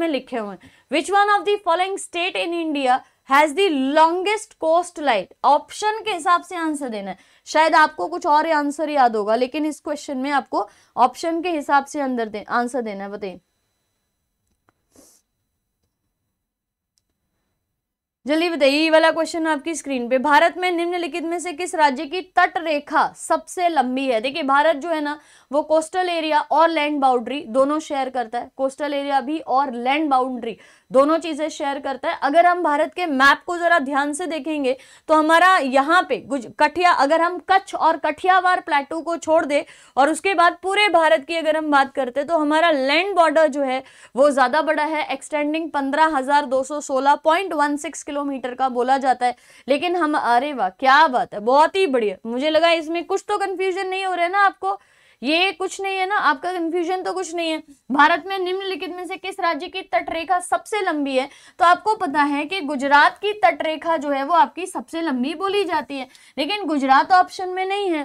में लिखे हुए which one of the following state in India has the longest coast line option के हिसाब से आंसर देना है शायद आपको कुछ और आंसर याद होगा लेकिन इस क्वेश्चन में आपको ऑप्शन के हिसाब से अंदर आंसर देना है बताइए जल्दी बताइए ये वाला क्वेश्चन आपकी स्क्रीन पे भारत में निम्नलिखित में से किस राज्य की तट रेखा सबसे लंबी है देखिए भारत जो है ना वो कोस्टल एरिया और लैंड बाउंड्री दोनों शेयर करता है कोस्टल एरिया भी और लैंड बाउंड्री दोनों चीजें शेयर करता है अगर हम भारत के मैप को जरा ध्यान से देखेंगे तो हमारा यहाँ पे कठिया अगर हम कच्छ और कठियावार प्लेटू को छोड़ दे और उसके बाद पूरे भारत की अगर हम बात करते तो हमारा लैंड बॉर्डर जो है वो ज्यादा बड़ा है एक्सटेंडिंग पंद्रह हजार दो सौ सोलह point one six kilo kilometre का बोला जाता है लेकिन हम अरे वाह क्या बात है बहुत ही बढ़िया मुझे लगा इसमें कुछ तो कन्फ्यूजन नहीं हो रहा है ना आपको ये कुछ नहीं है ना आपका कंफ्यूजन तो कुछ नहीं है भारत में निम्नलिखित में से किस राज्य की तटरेखा सबसे लंबी है तो आपको पता है कि गुजरात की तटरेखा जो है वो आपकी सबसे लंबी बोली जाती है लेकिन गुजरात ऑप्शन में नहीं है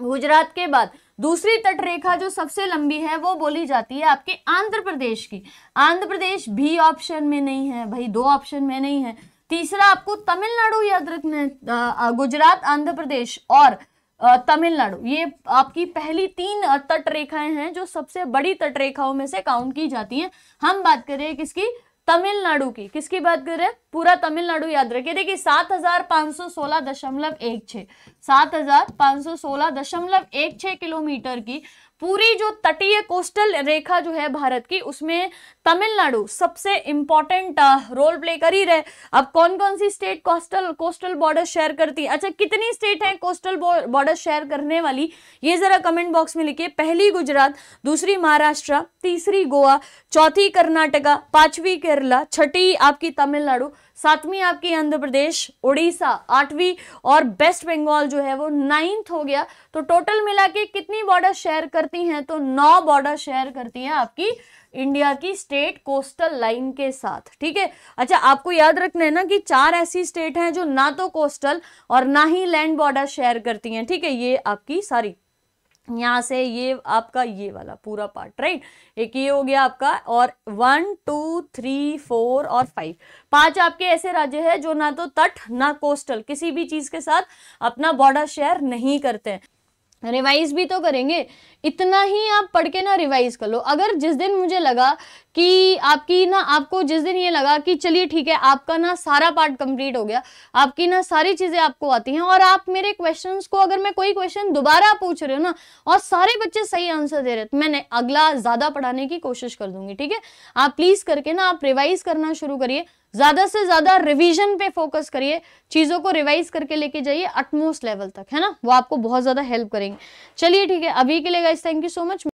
गुजरात के बाद दूसरी तटरेखा जो सबसे लंबी है वो बोली जाती है आपके आंध्र प्रदेश की आंध्र प्रदेश भी ऑप्शन में नहीं है भाई दो ऑप्शन में नहीं है तीसरा आपको तमिलनाडु याद रखना गुजरात आंध्र प्रदेश और तमिलनाडु ये आपकी पहली तीन तट रेखाएं हैं जो सबसे बड़ी तट रेखाओं में से काउंट की जाती हैं हम बात करें किसकी तमिलनाडु की किसकी बात कर रहे हैं पूरा तमिलनाडु याद रखिए देखिए सात हजार पाँच सौ सोलह दशमलव एक छः सात हजार पाँच सौ सोलह दशमलव एक छः किलोमीटर की पूरी जो तटीय कोस्टल रेखा जो है भारत की उसमें तमिलनाडु सबसे इम्पॉर्टेंट रोल प्ले कर ही रहे अब कौन कौन सी state coastal coastal border share करती है अच्छा कितनी स्टेट हैं कोस्टल बॉर्डर शेयर करने वाली ये ज़रा कमेंट बॉक्स में लिखिए पहली गुजरात दूसरी महाराष्ट्र तीसरी गोवा चौथी कर्नाटका पांचवी केरला छठी आपकी तमिलनाडु सातवीं आपकी आंध्र प्रदेश उड़ीसा आठवीं और वेस्ट बंगाल जो है वो नाइन्थ हो गया तो टोटल मिला के कितनी बॉर्डर शेयर करती हैं तो नौ बॉर्डर शेयर करती हैं आपकी इंडिया की स्टेट कोस्टल लाइन के साथ ठीक है अच्छा आपको याद रखना है ना कि चार ऐसी स्टेट हैं जो ना तो कोस्टल और ना ही लैंड बॉर्डर शेयर करती हैं ठीक है ये आपकी सारी यहाँ से ये आपका ये वाला पूरा पार्ट राइट एक ये हो गया आपका और वन टू थ्री फोर और फाइव पांच आपके ऐसे राज्य हैं जो ना तो तट ना कोस्टल किसी भी चीज के साथ अपना बॉर्डर शेयर नहीं करते हैं रिवाइज भी तो करेंगे इतना ही आप पढ़ के ना रिवाइज कर लो अगर जिस दिन मुझे लगा कि आपकी ना आपको जिस दिन ये लगा कि चलिए ठीक है आपका ना सारा पार्ट कंप्लीट हो गया आपकी ना सारी चीज़ें आपको आती हैं और आप मेरे क्वेश्चंस को अगर मैं कोई क्वेश्चन दोबारा पूछ रहे हो ना और सारे बच्चे सही आंसर दे रहे तो मैंने अगला ज़्यादा पढ़ाने की कोशिश कर दूंगी ठीक है आप प्लीज़ करके ना आप रिवाइज़ करना शुरू करिए ज्यादा से ज्यादा रिवीजन पे फोकस करिए चीजों को रिवाइज करके लेके जाइए अटमोस्ट लेवल तक है ना वो आपको बहुत ज्यादा हेल्प करेंगे चलिए ठीक है अभी के लिए guys thank you so much